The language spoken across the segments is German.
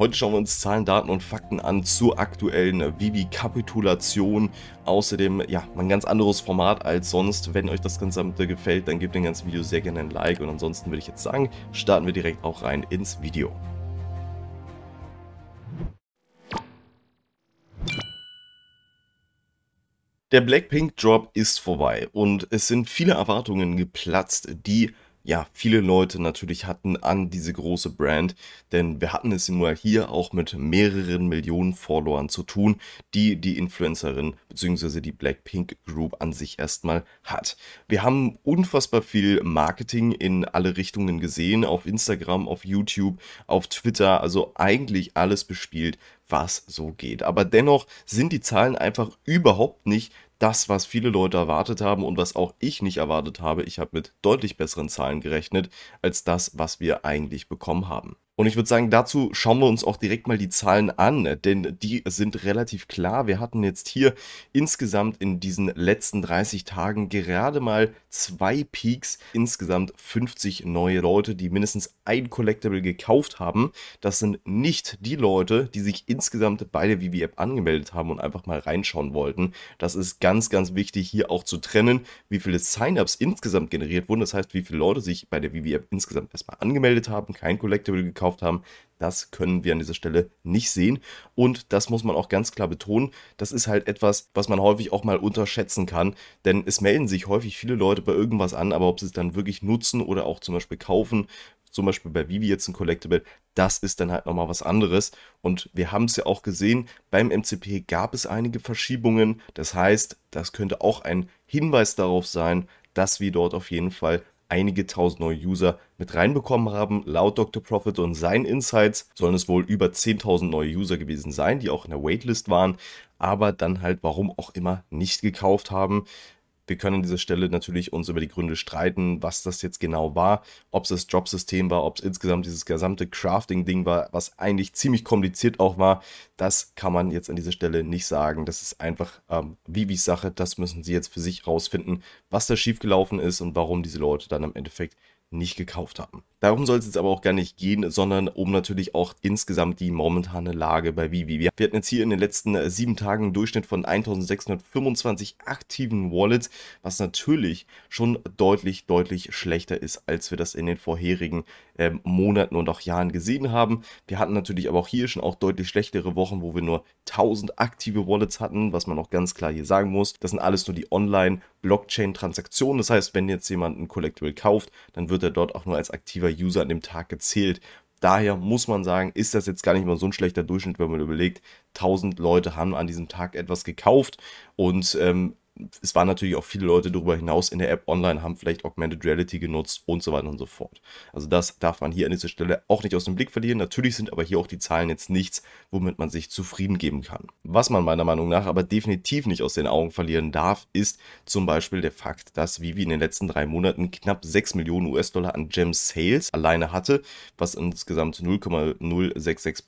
Heute schauen wir uns Zahlen, Daten und Fakten an zur aktuellen Vivi-Kapitulation. Außerdem, ja, ein ganz anderes Format als sonst. Wenn euch das Gesamte gefällt, dann gebt dem ganzen Video sehr gerne ein Like. Und ansonsten würde ich jetzt sagen, starten wir direkt auch rein ins Video. Der Blackpink Drop ist vorbei und es sind viele Erwartungen geplatzt, die ja, viele Leute natürlich hatten an diese große Brand, denn wir hatten es nur hier auch mit mehreren Millionen Followern zu tun, die die Influencerin bzw. die Blackpink Group an sich erstmal hat. Wir haben unfassbar viel Marketing in alle Richtungen gesehen, auf Instagram, auf YouTube, auf Twitter, also eigentlich alles bespielt, was so geht. Aber dennoch sind die Zahlen einfach überhaupt nicht das, was viele Leute erwartet haben und was auch ich nicht erwartet habe. Ich habe mit deutlich besseren Zahlen gerechnet als das, was wir eigentlich bekommen haben. Und ich würde sagen, dazu schauen wir uns auch direkt mal die Zahlen an, ne? denn die sind relativ klar. Wir hatten jetzt hier insgesamt in diesen letzten 30 Tagen gerade mal zwei Peaks, insgesamt 50 neue Leute, die mindestens ein Collectible gekauft haben. Das sind nicht die Leute, die sich insgesamt bei der Vivi app angemeldet haben und einfach mal reinschauen wollten. Das ist ganz, ganz wichtig hier auch zu trennen, wie viele Sign-ups insgesamt generiert wurden. Das heißt, wie viele Leute sich bei der Vivi app insgesamt erstmal angemeldet haben, kein Collectible gekauft gekauft haben. Das können wir an dieser Stelle nicht sehen. Und das muss man auch ganz klar betonen. Das ist halt etwas, was man häufig auch mal unterschätzen kann. Denn es melden sich häufig viele Leute bei irgendwas an, aber ob sie es dann wirklich nutzen oder auch zum Beispiel kaufen, zum Beispiel bei Vivi jetzt ein Collectible, das ist dann halt nochmal was anderes. Und wir haben es ja auch gesehen, beim MCP gab es einige Verschiebungen. Das heißt, das könnte auch ein Hinweis darauf sein, dass wir dort auf jeden Fall einige tausend neue User mit reinbekommen haben. Laut Dr. Profit und seinen Insights sollen es wohl über 10.000 neue User gewesen sein, die auch in der Waitlist waren, aber dann halt warum auch immer nicht gekauft haben. Wir können an dieser Stelle natürlich uns über die Gründe streiten, was das jetzt genau war, ob es das Drop-System war, ob es insgesamt dieses gesamte Crafting-Ding war, was eigentlich ziemlich kompliziert auch war. Das kann man jetzt an dieser Stelle nicht sagen. Das ist einfach ähm, Vivis Sache. Das müssen sie jetzt für sich rausfinden, was da schiefgelaufen ist und warum diese Leute dann im Endeffekt nicht gekauft haben. Darum soll es jetzt aber auch gar nicht gehen, sondern um natürlich auch insgesamt die momentane Lage bei Vivi. Wir hatten jetzt hier in den letzten äh, sieben Tagen einen Durchschnitt von 1625 aktiven Wallets, was natürlich schon deutlich, deutlich schlechter ist, als wir das in den vorherigen äh, Monaten und auch Jahren gesehen haben. Wir hatten natürlich aber auch hier schon auch deutlich schlechtere Wochen, wo wir nur 1000 aktive Wallets hatten, was man auch ganz klar hier sagen muss. Das sind alles nur die Online-Blockchain-Transaktionen. Das heißt, wenn jetzt jemand ein Collectible kauft, dann wird er dort auch nur als aktiver User an dem Tag gezählt. Daher muss man sagen, ist das jetzt gar nicht mal so ein schlechter Durchschnitt, wenn man überlegt, 1000 Leute haben an diesem Tag etwas gekauft und ähm, es waren natürlich auch viele Leute darüber hinaus in der App online, haben vielleicht Augmented Reality genutzt und so weiter und so fort. Also das darf man hier an dieser Stelle auch nicht aus dem Blick verlieren. Natürlich sind aber hier auch die Zahlen jetzt nichts, womit man sich zufrieden geben kann. Was man meiner Meinung nach aber definitiv nicht aus den Augen verlieren darf, ist zum Beispiel der Fakt, dass Vivi in den letzten drei Monaten knapp 6 Millionen US-Dollar an Gem Sales alleine hatte, was insgesamt 0,066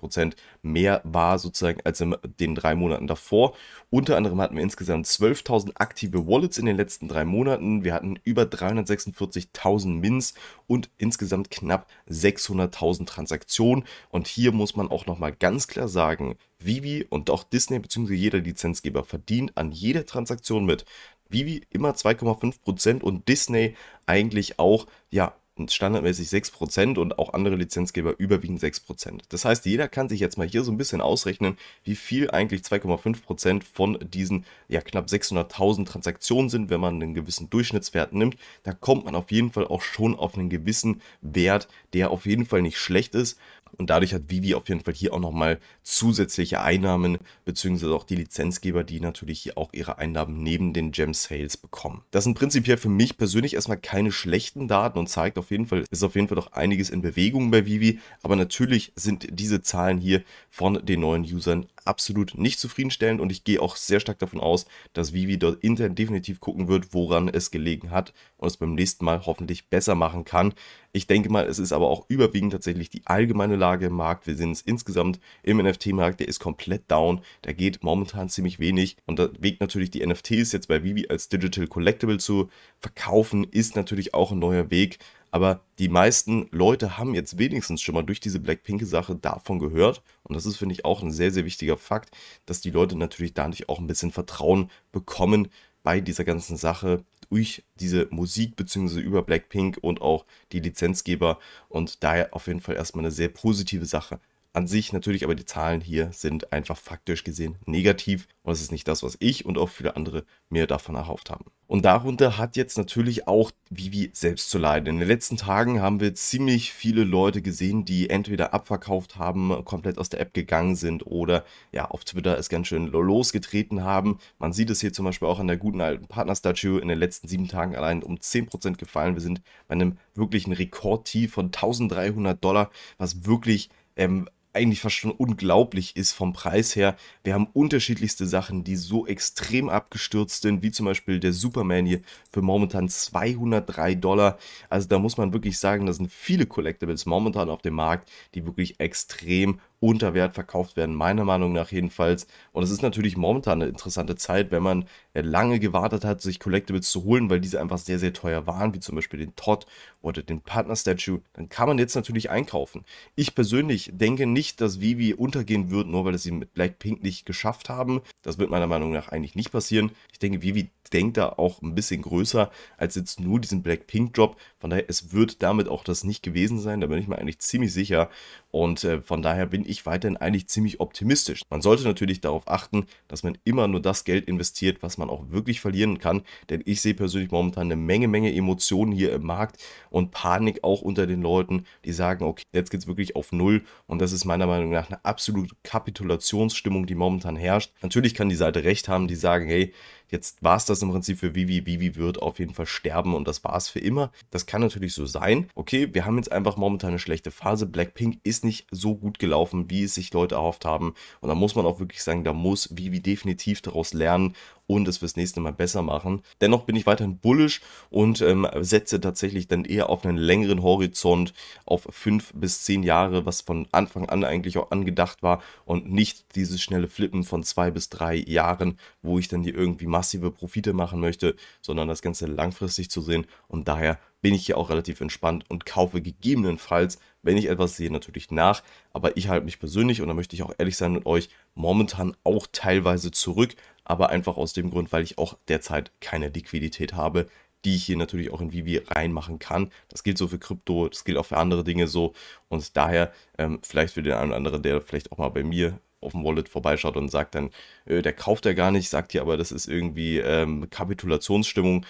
mehr war sozusagen als in den drei Monaten davor. Unter anderem hatten wir insgesamt 12.000 aktive Wallets in den letzten drei Monaten. Wir hatten über 346.000 Mins und insgesamt knapp 600.000 Transaktionen. Und hier muss man auch nochmal ganz klar sagen, Vivi und auch Disney bzw. jeder Lizenzgeber verdient an jeder Transaktion mit. Vivi immer 2,5% und Disney eigentlich auch, ja, standardmäßig 6% und auch andere Lizenzgeber überwiegend 6%. Das heißt, jeder kann sich jetzt mal hier so ein bisschen ausrechnen, wie viel eigentlich 2,5% von diesen ja knapp 600.000 Transaktionen sind, wenn man einen gewissen Durchschnittswert nimmt. Da kommt man auf jeden Fall auch schon auf einen gewissen Wert, der auf jeden Fall nicht schlecht ist. Und dadurch hat Vivi auf jeden Fall hier auch nochmal zusätzliche Einnahmen, beziehungsweise auch die Lizenzgeber, die natürlich hier auch ihre Einnahmen neben den Gem Sales bekommen. Das sind prinzipiell für mich persönlich erstmal keine schlechten Daten und zeigt auf jeden Fall, ist auf jeden Fall doch einiges in Bewegung bei Vivi. Aber natürlich sind diese Zahlen hier von den neuen Usern absolut nicht zufriedenstellend und ich gehe auch sehr stark davon aus, dass Vivi dort intern definitiv gucken wird, woran es gelegen hat und es beim nächsten Mal hoffentlich besser machen kann. Ich denke mal, es ist aber auch überwiegend tatsächlich die allgemeine Lage im Markt. Wir sehen es insgesamt im NFT-Markt, der ist komplett down, da geht momentan ziemlich wenig und da Weg natürlich die NFTs jetzt bei Vivi als Digital Collectible zu verkaufen, ist natürlich auch ein neuer Weg. Aber die meisten Leute haben jetzt wenigstens schon mal durch diese Blackpink-Sache davon gehört. Und das ist, finde ich, auch ein sehr, sehr wichtiger Fakt, dass die Leute natürlich dadurch auch ein bisschen Vertrauen bekommen bei dieser ganzen Sache durch diese Musik bzw. über Blackpink und auch die Lizenzgeber. Und daher auf jeden Fall erstmal eine sehr positive Sache an sich natürlich, aber die Zahlen hier sind einfach faktisch gesehen negativ und das ist nicht das, was ich und auch viele andere mir davon erhofft haben. Und darunter hat jetzt natürlich auch Vivi selbst zu leiden. In den letzten Tagen haben wir ziemlich viele Leute gesehen, die entweder abverkauft haben, komplett aus der App gegangen sind oder ja auf Twitter es ganz schön losgetreten haben. Man sieht es hier zum Beispiel auch an der guten alten Partnerstatue in den letzten sieben Tagen allein um 10% gefallen. Wir sind bei einem wirklichen Rekordtief von 1300 Dollar, was wirklich ähm, eigentlich fast schon unglaublich ist vom Preis her. Wir haben unterschiedlichste Sachen, die so extrem abgestürzt sind, wie zum Beispiel der Superman hier für momentan 203 Dollar. Also da muss man wirklich sagen, da sind viele Collectibles momentan auf dem Markt, die wirklich extrem unter Wert verkauft werden, meiner Meinung nach jedenfalls. Und es ist natürlich momentan eine interessante Zeit, wenn man äh, lange gewartet hat, sich Collectibles zu holen, weil diese einfach sehr, sehr teuer waren, wie zum Beispiel den Todd oder den Partner Statue, dann kann man jetzt natürlich einkaufen. Ich persönlich denke nicht, dass Vivi untergehen wird, nur weil es sie mit Blackpink nicht geschafft haben. Das wird meiner Meinung nach eigentlich nicht passieren. Ich denke, Vivi denkt da auch ein bisschen größer als jetzt nur diesen Blackpink-Job. Von daher, es wird damit auch das nicht gewesen sein, da bin ich mir eigentlich ziemlich sicher. Und äh, von daher bin ich ich weiterhin eigentlich ziemlich optimistisch. Man sollte natürlich darauf achten, dass man immer nur das Geld investiert, was man auch wirklich verlieren kann, denn ich sehe persönlich momentan eine Menge, Menge Emotionen hier im Markt und Panik auch unter den Leuten, die sagen, okay, jetzt geht es wirklich auf Null und das ist meiner Meinung nach eine absolute Kapitulationsstimmung, die momentan herrscht. Natürlich kann die Seite recht haben, die sagen, hey, Jetzt war es das im Prinzip für Vivi. Vivi wird auf jeden Fall sterben und das war es für immer. Das kann natürlich so sein. Okay, wir haben jetzt einfach momentan eine schlechte Phase. Blackpink ist nicht so gut gelaufen, wie es sich Leute erhofft haben. Und da muss man auch wirklich sagen, da muss Vivi definitiv daraus lernen und es fürs nächste Mal besser machen. Dennoch bin ich weiterhin bullisch und ähm, setze tatsächlich dann eher auf einen längeren Horizont, auf fünf bis zehn Jahre, was von Anfang an eigentlich auch angedacht war und nicht dieses schnelle Flippen von zwei bis drei Jahren, wo ich dann hier irgendwie massive Profite machen möchte, sondern das Ganze langfristig zu sehen und daher bin ich hier auch relativ entspannt und kaufe gegebenenfalls, wenn ich etwas sehe, natürlich nach. Aber ich halte mich persönlich, und da möchte ich auch ehrlich sein mit euch, momentan auch teilweise zurück, aber einfach aus dem Grund, weil ich auch derzeit keine Liquidität habe, die ich hier natürlich auch in Vivi reinmachen kann. Das gilt so für Krypto, das gilt auch für andere Dinge so und daher ähm, vielleicht für den einen oder anderen, der vielleicht auch mal bei mir auf dem Wallet vorbeischaut und sagt dann, äh, der kauft ja gar nicht, sagt hier aber, das ist irgendwie ähm, Kapitulationsstimmung.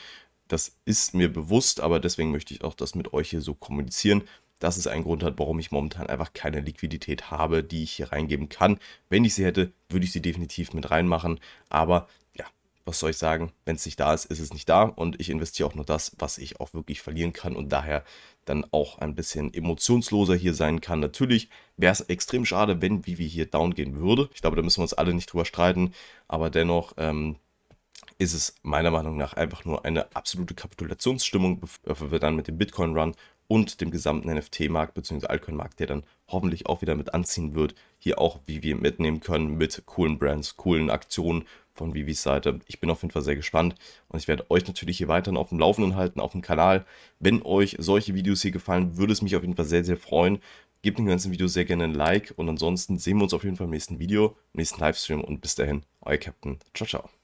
Das ist mir bewusst, aber deswegen möchte ich auch das mit euch hier so kommunizieren, das ist ein Grund hat, warum ich momentan einfach keine Liquidität habe, die ich hier reingeben kann. Wenn ich sie hätte, würde ich sie definitiv mit reinmachen. Aber ja, was soll ich sagen? Wenn es nicht da ist, ist es nicht da. Und ich investiere auch nur das, was ich auch wirklich verlieren kann und daher dann auch ein bisschen emotionsloser hier sein kann. Natürlich wäre es extrem schade, wenn Vivi hier down gehen würde. Ich glaube, da müssen wir uns alle nicht drüber streiten. Aber dennoch, ähm, ist es meiner Meinung nach einfach nur eine absolute Kapitulationsstimmung, bevor wir dann mit dem Bitcoin-Run und dem gesamten NFT-Markt bzw. Altcoin-Markt, der dann hoffentlich auch wieder mit anziehen wird, hier auch Vivi mitnehmen können mit coolen Brands, coolen Aktionen von Vivis Seite. Ich bin auf jeden Fall sehr gespannt und ich werde euch natürlich hier weiterhin auf dem Laufenden halten, auf dem Kanal. Wenn euch solche Videos hier gefallen, würde es mich auf jeden Fall sehr, sehr freuen. Gebt dem ganzen Video sehr gerne ein Like und ansonsten sehen wir uns auf jeden Fall im nächsten Video, im nächsten Livestream und bis dahin, euer Captain. Ciao, ciao.